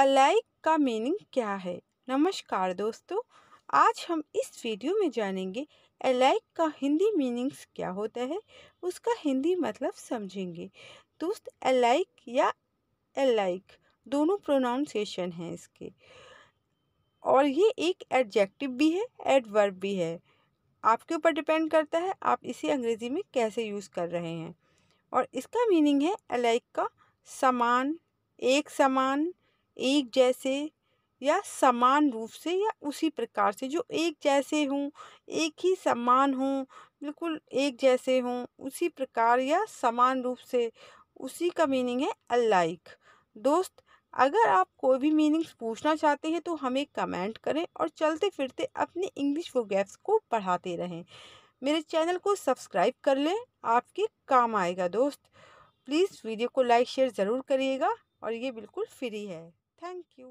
alike का meaning क्या है नमस्कार दोस्तों आज हम इस वीडियो में जानेंगे अलाइक का हिंदी मीनिंग्स क्या होता है उसका हिंदी मतलब समझेंगे दोस्त अलाइक या अलाइक दोनों प्रोनाउंसिएशन हैं इसके और ये एक एडजेक्टिव भी है एडवर्ब भी है आपके ऊपर डिपेंड करता है आप इसे अंग्रेज़ी में कैसे यूज़ कर रहे हैं और इसका मीनिंग है अलाइक का समान एक समान एक जैसे या समान रूप से या उसी प्रकार से जो एक जैसे हों एक ही समान हों बिल्कुल एक जैसे हों उसी प्रकार या समान रूप से उसी का मीनिंग है अलाइक दोस्त अगर आप कोई भी मीनिंग्स पूछना चाहते हैं तो हमें कमेंट करें और चलते फिरते अपने इंग्लिश वो गैप्स को पढ़ाते रहें मेरे चैनल को सब्सक्राइब कर लें आपके काम आएगा दोस्त प्लीज़ वीडियो को लाइक शेयर ज़रूर करिएगा और ये बिल्कुल फ्री है থ্যাংক ইউ